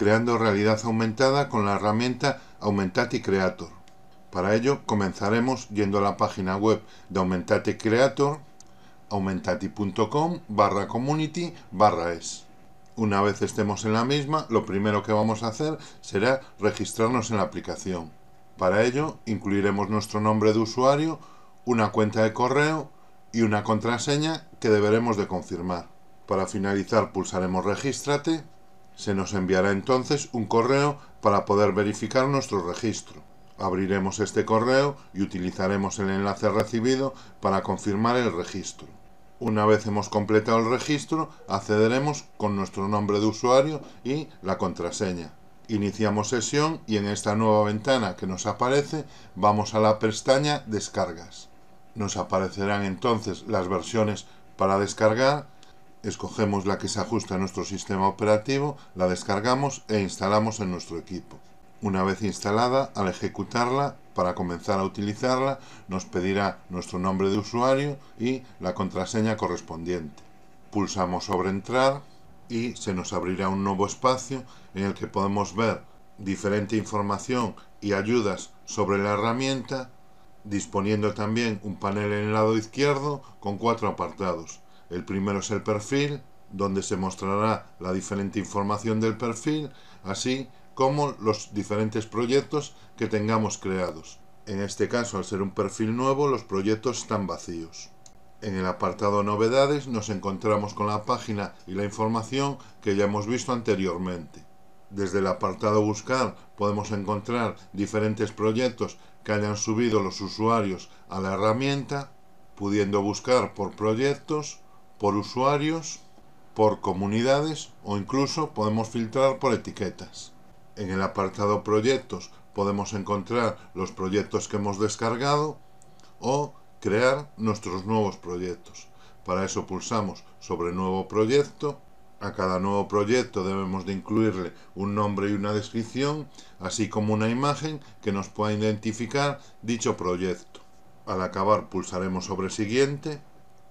creando realidad aumentada con la herramienta Aumentati Creator. Para ello comenzaremos yendo a la página web de Aumentati Creator, aumentati.com barra community barra es. Una vez estemos en la misma, lo primero que vamos a hacer será registrarnos en la aplicación. Para ello, incluiremos nuestro nombre de usuario, una cuenta de correo y una contraseña que deberemos de confirmar. Para finalizar, pulsaremos Regístrate se nos enviará entonces un correo para poder verificar nuestro registro. Abriremos este correo y utilizaremos el enlace recibido para confirmar el registro. Una vez hemos completado el registro, accederemos con nuestro nombre de usuario y la contraseña. Iniciamos sesión y en esta nueva ventana que nos aparece vamos a la pestaña Descargas. Nos aparecerán entonces las versiones para descargar escogemos la que se ajusta a nuestro sistema operativo, la descargamos e instalamos en nuestro equipo. Una vez instalada, al ejecutarla, para comenzar a utilizarla, nos pedirá nuestro nombre de usuario y la contraseña correspondiente. Pulsamos sobre entrar y se nos abrirá un nuevo espacio en el que podemos ver diferente información y ayudas sobre la herramienta, disponiendo también un panel en el lado izquierdo con cuatro apartados el primero es el perfil, donde se mostrará la diferente información del perfil, así como los diferentes proyectos que tengamos creados. En este caso, al ser un perfil nuevo, los proyectos están vacíos. En el apartado Novedades nos encontramos con la página y la información que ya hemos visto anteriormente. Desde el apartado Buscar podemos encontrar diferentes proyectos que hayan subido los usuarios a la herramienta, pudiendo buscar por proyectos, por usuarios, por comunidades o incluso podemos filtrar por etiquetas. En el apartado proyectos podemos encontrar los proyectos que hemos descargado o crear nuestros nuevos proyectos. Para eso pulsamos sobre nuevo proyecto. A cada nuevo proyecto debemos de incluirle un nombre y una descripción, así como una imagen que nos pueda identificar dicho proyecto. Al acabar pulsaremos sobre siguiente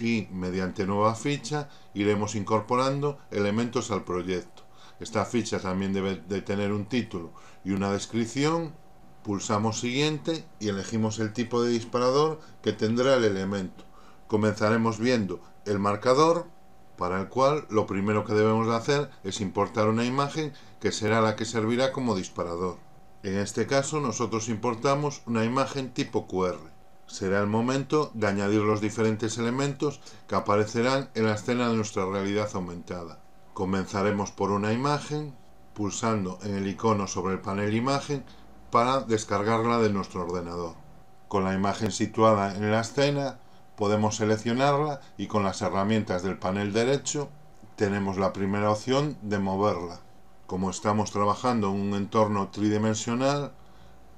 y mediante nueva ficha iremos incorporando elementos al proyecto. Esta ficha también debe de tener un título y una descripción. Pulsamos siguiente y elegimos el tipo de disparador que tendrá el elemento. Comenzaremos viendo el marcador, para el cual lo primero que debemos hacer es importar una imagen que será la que servirá como disparador. En este caso nosotros importamos una imagen tipo QR será el momento de añadir los diferentes elementos que aparecerán en la escena de nuestra realidad aumentada. Comenzaremos por una imagen, pulsando en el icono sobre el panel imagen para descargarla de nuestro ordenador. Con la imagen situada en la escena, podemos seleccionarla y con las herramientas del panel derecho tenemos la primera opción de moverla. Como estamos trabajando en un entorno tridimensional,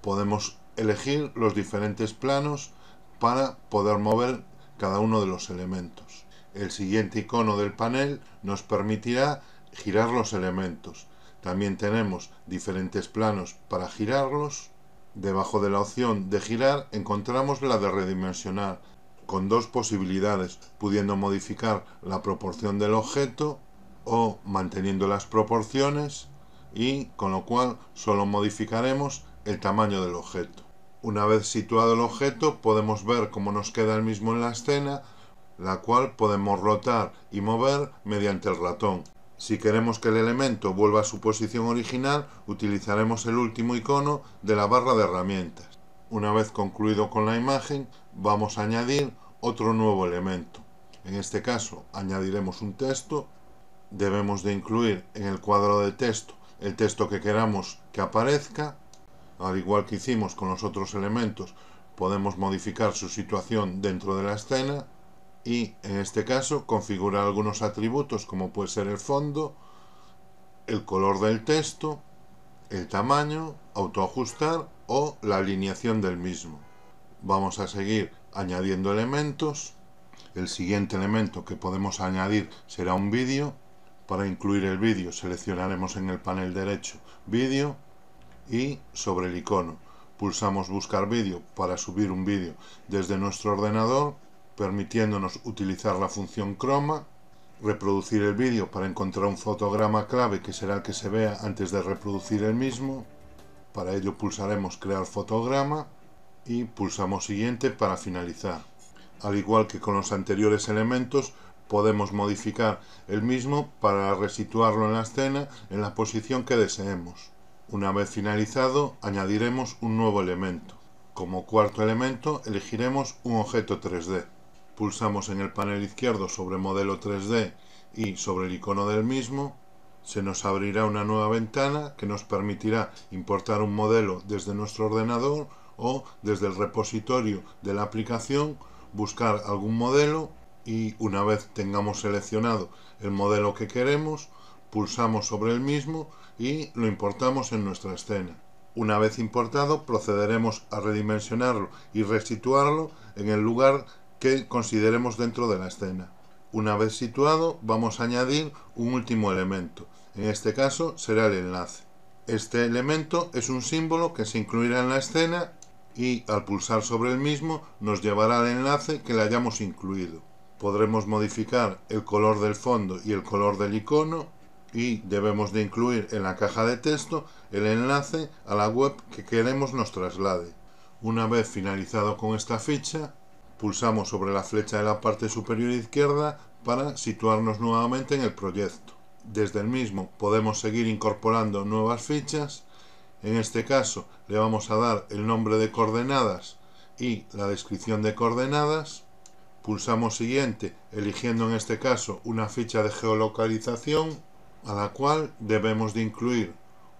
podemos elegir los diferentes planos para poder mover cada uno de los elementos. El siguiente icono del panel nos permitirá girar los elementos. También tenemos diferentes planos para girarlos. Debajo de la opción de girar encontramos la de redimensionar, con dos posibilidades, pudiendo modificar la proporción del objeto o manteniendo las proporciones y con lo cual solo modificaremos el tamaño del objeto. Una vez situado el objeto podemos ver cómo nos queda el mismo en la escena, la cual podemos rotar y mover mediante el ratón. Si queremos que el elemento vuelva a su posición original, utilizaremos el último icono de la barra de herramientas. Una vez concluido con la imagen, vamos a añadir otro nuevo elemento. En este caso, añadiremos un texto. Debemos de incluir en el cuadro de texto el texto que queramos que aparezca al igual que hicimos con los otros elementos, podemos modificar su situación dentro de la escena y, en este caso, configurar algunos atributos como puede ser el fondo, el color del texto, el tamaño, autoajustar o la alineación del mismo. Vamos a seguir añadiendo elementos. El siguiente elemento que podemos añadir será un vídeo. Para incluir el vídeo seleccionaremos en el panel derecho Vídeo y sobre el icono. Pulsamos buscar vídeo para subir un vídeo desde nuestro ordenador, permitiéndonos utilizar la función croma, reproducir el vídeo para encontrar un fotograma clave que será el que se vea antes de reproducir el mismo. Para ello pulsaremos crear fotograma y pulsamos siguiente para finalizar. Al igual que con los anteriores elementos, podemos modificar el mismo para resituarlo en la escena en la posición que deseemos. Una vez finalizado, añadiremos un nuevo elemento. Como cuarto elemento, elegiremos un objeto 3D. Pulsamos en el panel izquierdo sobre modelo 3D y sobre el icono del mismo. Se nos abrirá una nueva ventana que nos permitirá importar un modelo desde nuestro ordenador o desde el repositorio de la aplicación, buscar algún modelo y una vez tengamos seleccionado el modelo que queremos, pulsamos sobre el mismo y lo importamos en nuestra escena. Una vez importado, procederemos a redimensionarlo y resituarlo en el lugar que consideremos dentro de la escena. Una vez situado, vamos a añadir un último elemento. En este caso será el enlace. Este elemento es un símbolo que se incluirá en la escena y al pulsar sobre el mismo nos llevará al enlace que le hayamos incluido. Podremos modificar el color del fondo y el color del icono y debemos de incluir en la caja de texto el enlace a la web que queremos nos traslade. Una vez finalizado con esta ficha, pulsamos sobre la flecha de la parte superior izquierda para situarnos nuevamente en el proyecto. Desde el mismo podemos seguir incorporando nuevas fichas. En este caso le vamos a dar el nombre de coordenadas y la descripción de coordenadas. Pulsamos siguiente eligiendo en este caso una ficha de geolocalización a la cual debemos de incluir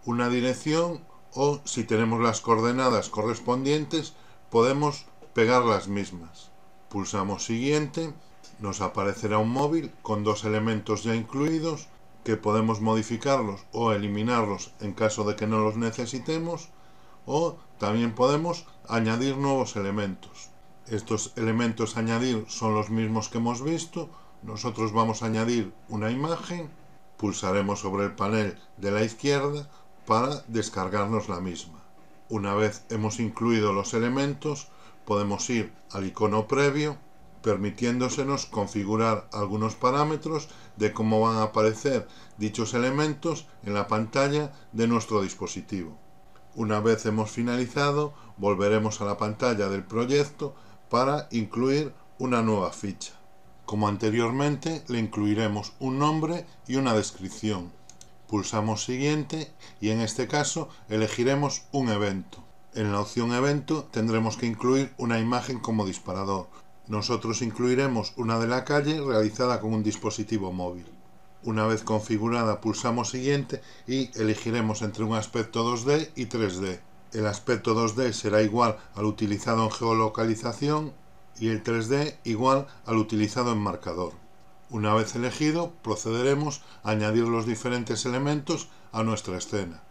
una dirección o si tenemos las coordenadas correspondientes podemos pegar las mismas. Pulsamos siguiente, nos aparecerá un móvil con dos elementos ya incluidos que podemos modificarlos o eliminarlos en caso de que no los necesitemos o también podemos añadir nuevos elementos. Estos elementos a añadir son los mismos que hemos visto, nosotros vamos a añadir una imagen Pulsaremos sobre el panel de la izquierda para descargarnos la misma. Una vez hemos incluido los elementos, podemos ir al icono previo, permitiéndosenos configurar algunos parámetros de cómo van a aparecer dichos elementos en la pantalla de nuestro dispositivo. Una vez hemos finalizado, volveremos a la pantalla del proyecto para incluir una nueva ficha. Como anteriormente, le incluiremos un nombre y una descripción. Pulsamos Siguiente y en este caso elegiremos un evento. En la opción Evento tendremos que incluir una imagen como disparador. Nosotros incluiremos una de la calle realizada con un dispositivo móvil. Una vez configurada pulsamos Siguiente y elegiremos entre un aspecto 2D y 3D. El aspecto 2D será igual al utilizado en geolocalización y el 3D igual al utilizado en marcador. Una vez elegido, procederemos a añadir los diferentes elementos a nuestra escena.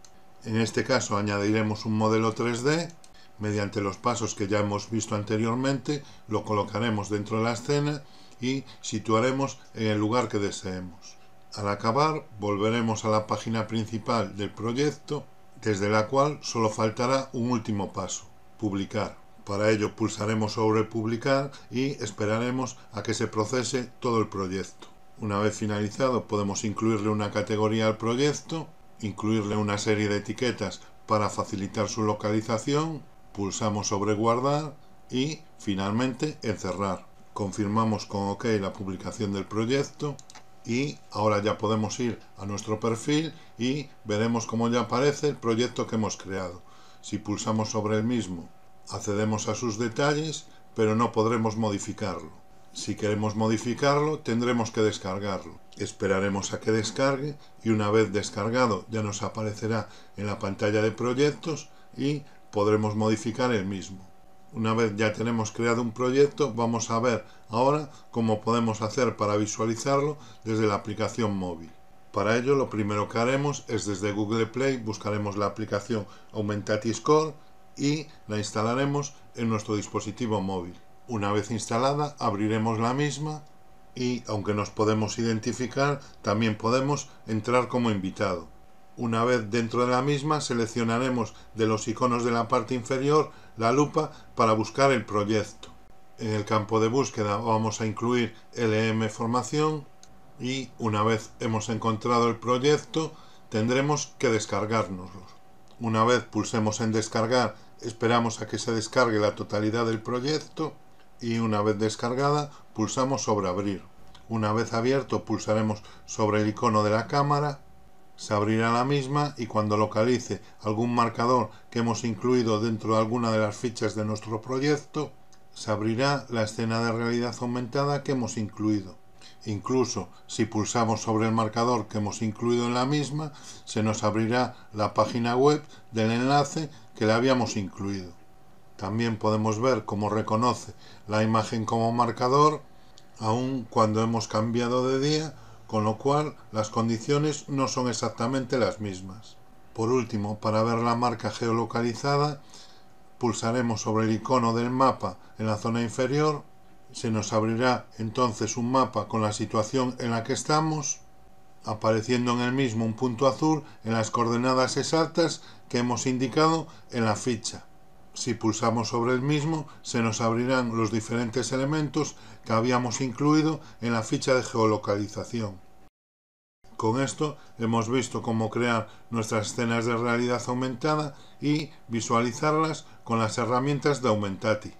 En este caso añadiremos un modelo 3D. Mediante los pasos que ya hemos visto anteriormente, lo colocaremos dentro de la escena y situaremos en el lugar que deseemos. Al acabar, volveremos a la página principal del proyecto, desde la cual solo faltará un último paso, publicar. Para ello pulsaremos sobre Publicar y esperaremos a que se procese todo el proyecto. Una vez finalizado podemos incluirle una categoría al proyecto, incluirle una serie de etiquetas para facilitar su localización, pulsamos sobre guardar y finalmente encerrar. Confirmamos con OK la publicación del proyecto y ahora ya podemos ir a nuestro perfil y veremos cómo ya aparece el proyecto que hemos creado. Si pulsamos sobre el mismo Accedemos a sus detalles, pero no podremos modificarlo. Si queremos modificarlo, tendremos que descargarlo. Esperaremos a que descargue y una vez descargado ya nos aparecerá en la pantalla de proyectos y podremos modificar el mismo. Una vez ya tenemos creado un proyecto, vamos a ver ahora cómo podemos hacer para visualizarlo desde la aplicación móvil. Para ello lo primero que haremos es desde Google Play buscaremos la aplicación Aumentati Score y la instalaremos en nuestro dispositivo móvil. Una vez instalada abriremos la misma y aunque nos podemos identificar también podemos entrar como invitado. Una vez dentro de la misma seleccionaremos de los iconos de la parte inferior la lupa para buscar el proyecto. En el campo de búsqueda vamos a incluir LM Formación y una vez hemos encontrado el proyecto tendremos que descargárnoslo. Una vez pulsemos en descargar Esperamos a que se descargue la totalidad del proyecto y una vez descargada pulsamos sobre abrir. Una vez abierto pulsaremos sobre el icono de la cámara, se abrirá la misma y cuando localice algún marcador que hemos incluido dentro de alguna de las fichas de nuestro proyecto, se abrirá la escena de realidad aumentada que hemos incluido. Incluso si pulsamos sobre el marcador que hemos incluido en la misma, se nos abrirá la página web del enlace que le habíamos incluido. También podemos ver cómo reconoce la imagen como marcador, aun cuando hemos cambiado de día, con lo cual las condiciones no son exactamente las mismas. Por último, para ver la marca geolocalizada, pulsaremos sobre el icono del mapa en la zona inferior, se nos abrirá entonces un mapa con la situación en la que estamos apareciendo en el mismo un punto azul en las coordenadas exactas que hemos indicado en la ficha. Si pulsamos sobre el mismo, se nos abrirán los diferentes elementos que habíamos incluido en la ficha de geolocalización. Con esto hemos visto cómo crear nuestras escenas de realidad aumentada y visualizarlas con las herramientas de Aumentati.